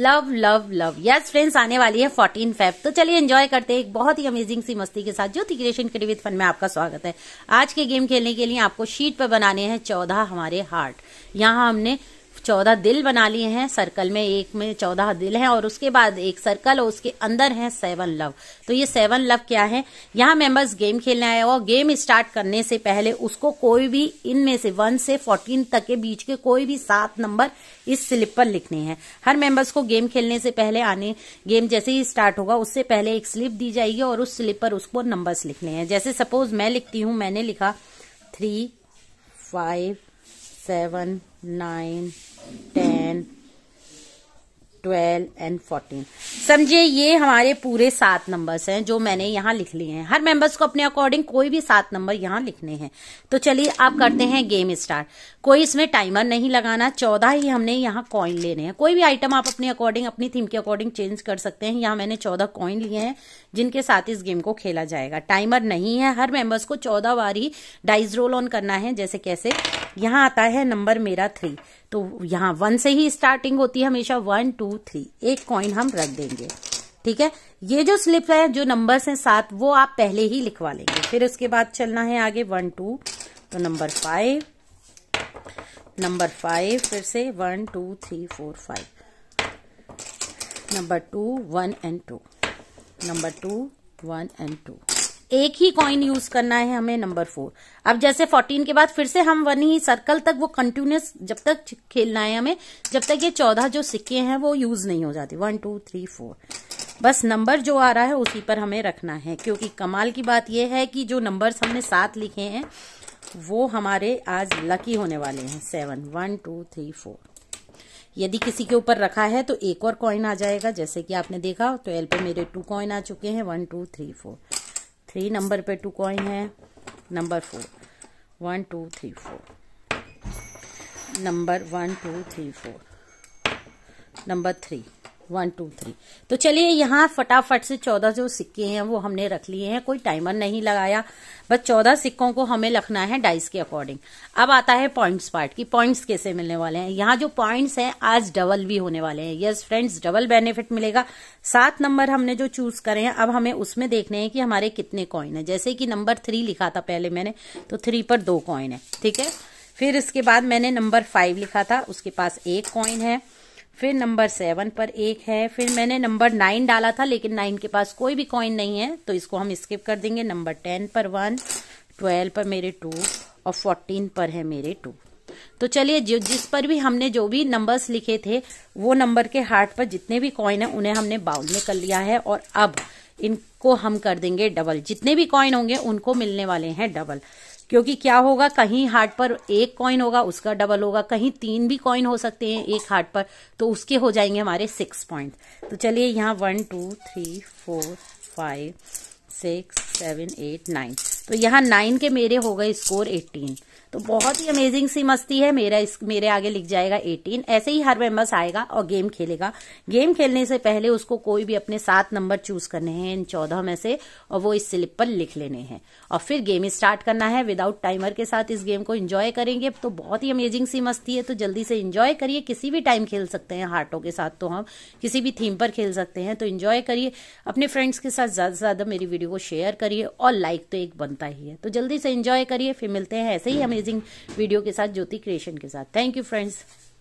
love love love yes friends आने वाली है फोर्टीन फेब तो चलिए एंजॉय करते हैं एक बहुत ही अमेजिंग सी मस्ती के साथ ज्योति क्रिएशन क्रिवित फन में आपका स्वागत है आज के गेम खेलने के लिए आपको शीट पर बनाने हैं चौदह हमारे हार्ट यहाँ हमने चौदह दिल बना लिए हैं सर्कल में एक में चौदह दिल हैं और उसके बाद एक सर्कल और उसके अंदर है सेवन लव तो ये सेवन लव क्या है यहाँ मेंबर्स गेम खेलने आए और गेम स्टार्ट करने से पहले उसको कोई भी इनमें से वन से फोर्टीन तक के बीच के कोई भी सात नंबर इस स्लिप पर लिखने हैं हर मेंबर्स को गेम खेलने से पहले आने गेम जैसे ही स्टार्ट होगा उससे पहले एक स्लिप दी जाएगी और उस स्लिप पर उसको नंबर्स लिखने हैं जैसे सपोज मैं लिखती हूँ मैंने लिखा three five seven nine ten twelve and fourteen समझिए ये हमारे पूरे सात नंबर्स हैं जो मैंने यहाँ लिख लिए हैं हर मेंबर्स को अपने अकॉर्डिंग कोई भी सात नंबर यहाँ लिखने हैं तो चलिए आप करते हैं गेम स्टार्ट कोई इसमें टाइमर नहीं लगाना चौदह ही हमने यहाँ कॉइन लेने हैं कोई भी आइटम आप अपने अकॉर्डिंग अपनी थीम के अकॉर्डिंग चेंज कर सकते हैं यहाँ मैंने चौदह कॉइन लिए हैं जिनके साथ इस गेम को खेला जाएगा टाइमर नहीं है हर मेंबर्स को चौदह बार ही डाइज रोल ऑन करना है जैसे कैसे यहाँ आता है नंबर मेरा थ्री तो यहाँ वन से ही स्टार्टिंग होती है हमेशा वन टू थ्री एक कॉइन हम रख देंगे ठीक है ये जो स्लिप है जो नंबर्स हैं सात वो आप पहले ही लिखवा लेंगे फिर उसके बाद चलना है आगे वन टू तो नंबर फाइव नंबर फाइव फिर से one two three four five number two one and two number two one and two एक ही कॉइन यूज करना है हमें नंबर फोर अब जैसे फोर्टीन के बाद फिर से हम वन ही सर्कल तक वो कंटिन्यूस जब तक खेलना है हमें जब तक ये चौदह जो सिक्के हैं वो यूज नहीं हो जाते वन टू थ्री फोर बस नंबर जो आ रहा है उसी पर हमें रखना है क्योंकि कमाल की बात यह है कि जो नंबर हमने सात लिखे हैं वो हमारे आज लकी होने वाले हैं seven one two three four यदि किसी के ऊपर रखा है तो एक और कॉइन आ जाएगा जैसे कि आपने देखा ट्वेल्व तो पे मेरे टू कॉइन आ चुके हैं one two three four three number पे टू कॉइन है number four one two three four number one two three four number three one two three तो चलिए यहाँ फटाफट से चौदह जो सिक्के हैं वो हमने रख लिए हैं कोई टाइमर नहीं लगाया बस चौदह सिक्कों को हमें रखना है डाइस के अकॉर्डिंग अब आता है पॉइंट्स पार्ट की पॉइंट्स कैसे मिलने वाले हैं यहाँ जो पॉइंट्स हैं आज डबल भी होने वाले हैं यस फ्रेंड्स डबल बेनिफिट मिलेगा सात नंबर हमने जो चूज करे हैं अब हमें उसमें देखने हैं कि हमारे कितने कॉइन है जैसे कि नंबर थ्री लिखा था पहले मैंने तो थ्री पर दो कॉइन है ठीक है फिर इसके बाद मैंने नंबर फाइव लिखा था उसके पास एक कॉइन है फिर नंबर सेवन पर एक है फिर मैंने नंबर नाइन डाला था लेकिन नाइन के पास कोई भी कॉइन नहीं है तो इसको हम स्किप कर देंगे नंबर टेन पर वन ट्वेल्व पर मेरे टू और फोर्टीन पर है मेरे टू तो चलिए जो जिस पर भी हमने जो भी नंबर्स लिखे थे वो नंबर के हार्ट पर जितने भी कॉइन है उन्हें हमने बाउंड में कर लिया है और अब इनको हम कर देंगे डबल जितने भी कॉइन होंगे उनको मिलने वाले हैं डबल क्योंकि क्या होगा कहीं हार्ट पर एक कॉइन होगा उसका डबल होगा कहीं तीन भी कॉइन हो सकते हैं एक हार्ट पर तो उसके हो जाएंगे हमारे सिक्स पॉइंट तो चलिए यहाँ one two three four five six seven eight nine तो यहाँ नाइन के मेरे हो गए स्कोर एटीन तो बहुत ही अमेजिंग सी मस्ती है मेरा इस मेरे आगे लिख जाएगा एटीन ऐसे ही हर मेम्बर्स आएगा और गेम खेलेगा गेम खेलने से पहले उसको कोई भी अपने सात नंबर चूज करने हैं इन चौदह में से और वो इस स्लिप पर लिख लेने हैं और फिर गेम स्टार्ट करना है विदाउट टाइमर के साथ इस गेम को इंजॉय करेंगे तो बहुत ही अमेजिंग सी मस्ती है तो जल्दी से इंजॉय करिए किसी भी टाइम खेल सकते हैं हार्टों के साथ तो हम किसी भी थीम पर खेल सकते हैं तो इंजॉय करिए अपने फ्रेंड्स के साथ ज़्यादा से ज़्यादा मेरी वीडियो को शेयर करिए और लाइक तो एक बनता ही है तो जल्दी से इंजॉय करिए फिर मिलते हैं ऐसे ही हमें अमेजिंग वीडियो के साथ ज्योति क्रिएशन के साथ थैंक यू फ्रेंड्स